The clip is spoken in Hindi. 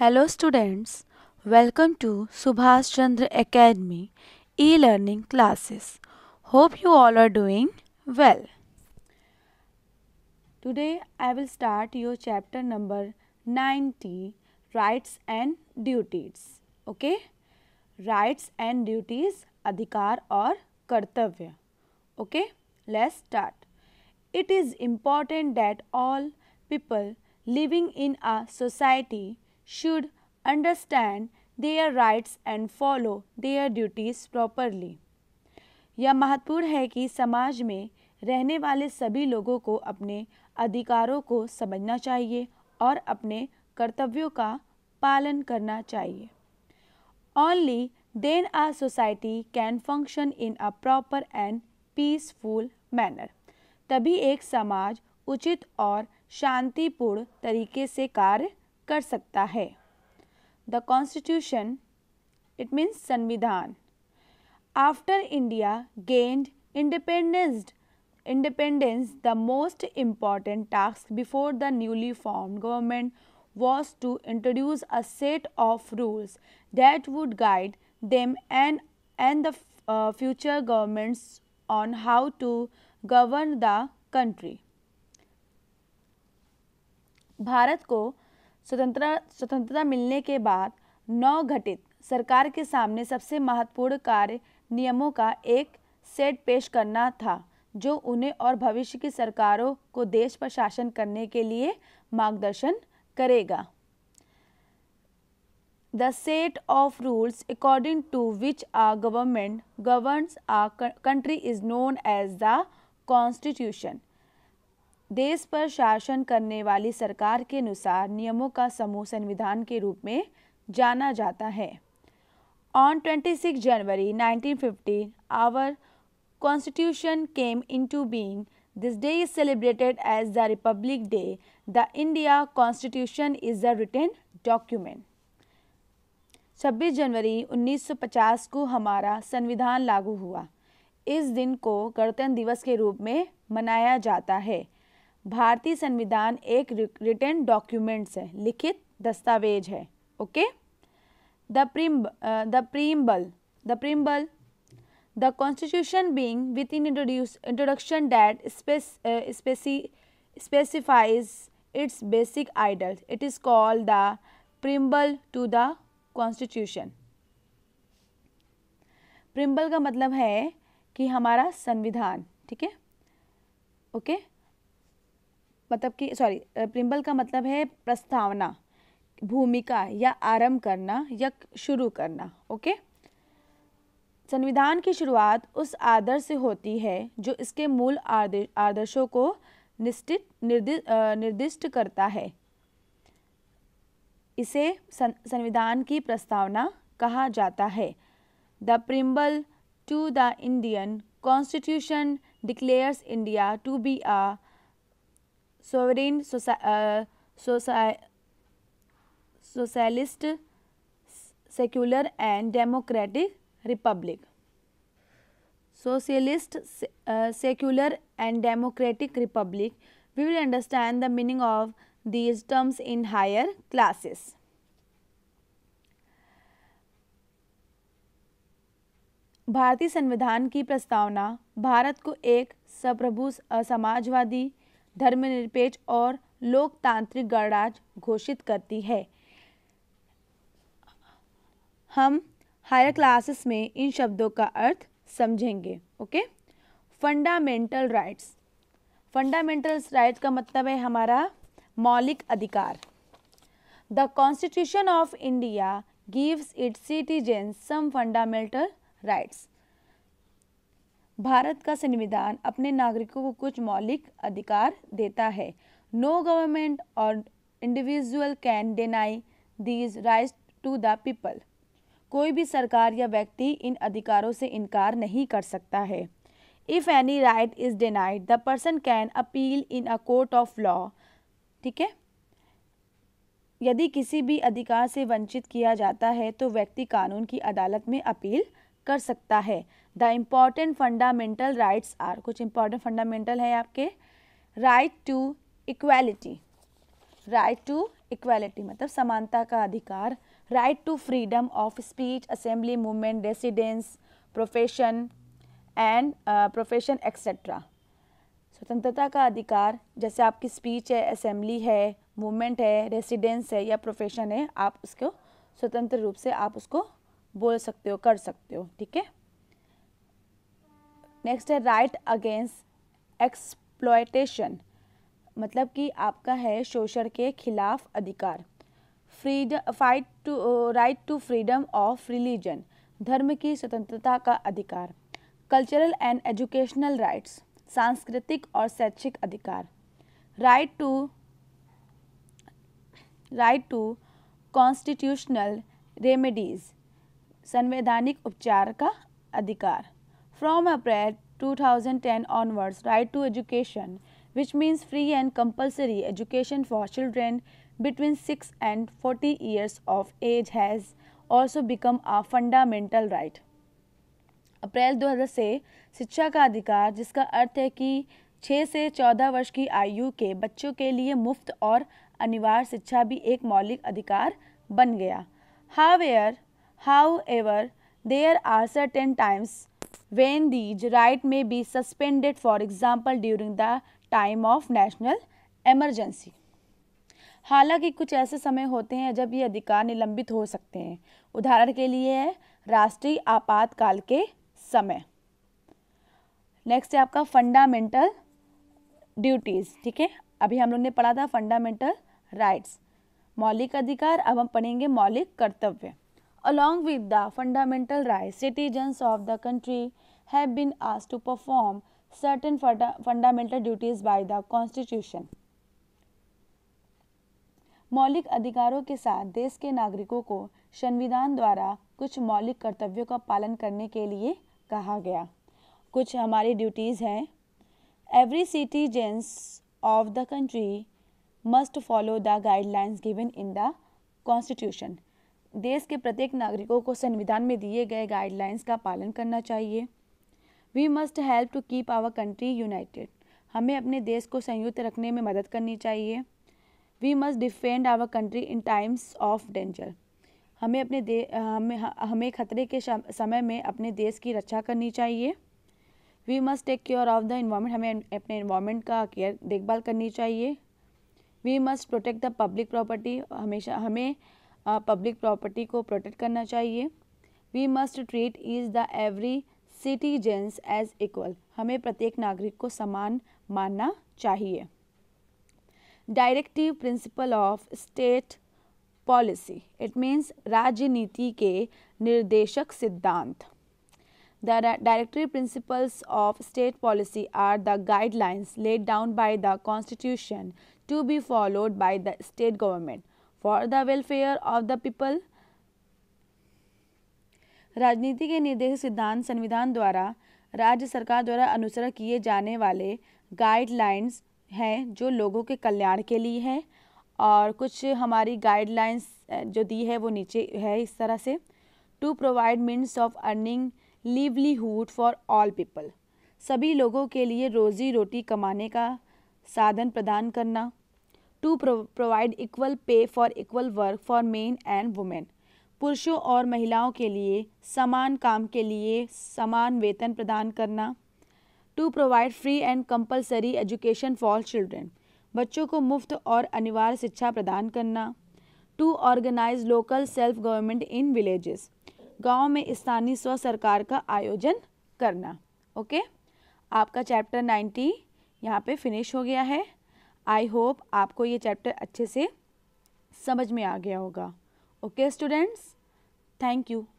Hello students, welcome to Subhash Chandra Academy e-learning classes. Hope you all are doing well. Today I will start your chapter number 90 Rights and Duties. Okay? Rights and Duties Adhikar or Kartavya. Okay? Let's start. It is important that all people living in a society should understand their rights and follow their duties properly. यह महत्वपूर्ण है कि समाज में रहने वाले सभी लोगों को अपने अधिकारों को समझना चाहिए और अपने कर्तव्यों का पालन करना चाहिए Only then our society can function in a proper and peaceful manner. तभी एक समाज उचित और शांतिपूर्ण तरीके से कार्य कर सकता है द कॉन्स्टिट्यूशन इट मीन्स संविधान after India gained independence independence the most important task before the newly form government was to introduce a set of rules that would guide them and and the future governments on how to govern the country Bharat को स्वतंत्रता स्वतंत्रता मिलने के बाद नौ घटित सरकार के सामने सबसे महत्वपूर्ण कार्य नियमों का एक सेट पेश करना था जो उन्हें और भविष्य की सरकारों को देश पर शासन करने के लिए मार्गदर्शन करेगा the set of rules according to which a government govern a country is known as the constitution देश पर शासन करने वाली सरकार के अनुसार नियमों का समूह संविधान के रूप में जाना जाता है on 26 January fifty our constitution came into being this day is celebrated as the Republic Day the India constitution is the written document 26 जनवरी 1950 को हमारा संविधान लागू हुआ इस दिन को गणतंत्र दिवस के रूप में मनाया जाता है भारतीय संविधान एक रिटर्न डॉक्यूमेंट्स है लिखित दस्तावेज है okay the preamble the preamble the preamble the constitution being with in introduce introduction that specifies its basic ideal it is called the preamble to the constitution preamble का मतलब है कि हमारा संविधान ठीक है ओके okay? मतलब कि सॉरी प्रिम्बल का मतलब है प्रस्तावना भूमिका या आरंभ करना या शुरू करना ओके संविधान की शुरुआत उस आदर्श से होती है जो इसके मूल आदर्शों को निश्चित निर्दि, निर्दिष्ट करता है इसे संविधान की प्रस्तावना कहा जाता है the preamble to the Indian constitution declares India to be a sovereign socialist secular and democratic republic socialist secular and democratic republic we will understand the meaning of these terms in higher classes भारतीय संविधान की प्रस्तावना भारत को एक सप्रभु समाजवादी धर्मनिरपेक्ष और लोकतांत्रिक गणराज घोषित करती है हम हायर क्लासेस में इन शब्दों का अर्थ समझेंगे okay fundamental rights fundamental rights का मतलब है हमारा मौलिक अधिकार the constitution of India gives its citizen some fundamental rights Bharat का संविधान अपने नागरिकों को कुछ मौलिक अधिकार देता है no government or individual can deny these rights to the people कोई भी सरकार या व्यक्ति इन अधिकारों से इनकार नहीं कर सकता है if any right is denied the person can appeal in a court of law ठीक है यदि किसी भी अधिकार से वंचित किया जाता है तो व्यक्ति कानून की अदालत में अपील कर सकता है the important fundamental rights are कुछ इम्पॉर्टेंट फंडामेंटल है आपके right to equality right to equality मतलब समानता का अधिकार right to freedom of speech assembly movement residence profession and profession etcetera स्वतंत्रता का अधिकार जैसे आपकी स्पीच है असेंबली है मूवमेंट है रेसिडेंस है या प्रोफेशन है आप उसको स्वतंत्र रूप से आप उसको बोल सकते हो कर सकते हो ठीक है नेक्स्ट है राइट अगेंस्ट एक्सप्लॉयटेशन मतलब कि आपका है शोषण के खिलाफ अधिकार freedom fight to right to freedom of religion धर्म की स्वतंत्रता का अधिकार कल्चरल एंड एजुकेशनल राइट्स सांस्कृतिक और शैक्षिक अधिकार right to right to constitutional remedies संवैधानिक उपचार का अधिकार from April two thousand ten onwards right to education which means free and compulsory education for children between six and forty years of age has also become a fundamental right अप्रैल दो हज़ार से शिक्षा का अधिकार जिसका अर्थ है कि छः से चौदह वर्ष की आयु के बच्चों के लिए मुफ्त और अनिवार्य शिक्षा भी एक मौलिक अधिकार बन गया however However, there are certain times when these right may be suspended for example during the time of national emergency. हालांकि कुछ ऐसे समय होते हैं जब ये अधिकार निलंबित हो सकते हैं उदाहरण के लिए है राष्ट्रीय आपातकाल के समय नेक्स्ट है आपका फंडामेंटल ड्यूटीज़ ठीक है अभी हम लोग ने पढ़ा था फंडामेंटल राइट्स मौलिक अधिकार अब हम पढ़ेंगे मौलिक कर्तव्य along with the fundamental rights, citizens of the country have been asked to perform certain funda fundamental duties by the Constitution. मौलिक अधिकारों के साथ देश के नागरिकों को संविधान द्वारा कुछ मौलिक कर्तव्यों का पालन करने के लिए कहा गया कुछ हमारी ड्यूटीज़ हैं every citizens of the country must follow the guidelines given in the constitution देश के प्रत्येक नागरिकों को संविधान में दिए गए गाइडलाइंस का पालन करना चाहिए we must help to keep our country united हमें अपने देश को संयुक्त रखने में मदद करनी चाहिए we must defend our country in times of danger हमें अपने दे हमें हमें खतरे के समय में अपने देश की रक्षा करनी चाहिए we must take care of the environment हमें अपने इन्वायरमेंट का केयर देखभाल करनी चाहिए we must protect the public property हमेशा हमें पब्लिक प्रॉपर्टी को प्रोटेक्ट करना चाहिए we must treat is the every citizens as equal हमें प्रत्येक नागरिक को समान मानना चाहिए directive principle of state policy it means राज्य नीति के निर्देशक सिद्धांत the directive principles of state policy are the guidelines lead down by the constitution to be followed by the state government for the welfare of the people राजनीति के निर्देश सिद्धांत संविधान द्वारा राज्य सरकार द्वारा अनुसरण किए जाने वाले गाइडलाइंस हैं जो लोगों के कल्याण के लिए है और कुछ हमारी गाइडलाइंस जो दी है वो नीचे है इस तरह से to provide means of earning livelihood for all people सभी लोगों के लिए रोजी रोटी कमाने का साधन प्रदान करना to provide equal pay for equal work for men and women पुरुषों और महिलाओं के लिए समान काम के लिए समान वेतन प्रदान करना to provide free and compulsory education for children बच्चों को मुफ्त और अनिवार्य शिक्षा प्रदान करना to organise local self government in villages गांव में स्थानीय स्व सरकार का आयोजन करना ओके okay? आपका चैप्टर नाइन्टी यहाँ पे फिनिश हो गया है आई होप आपको ये चैप्टर अच्छे से समझ में आ गया होगा ओके स्टूडेंट्स थैंक यू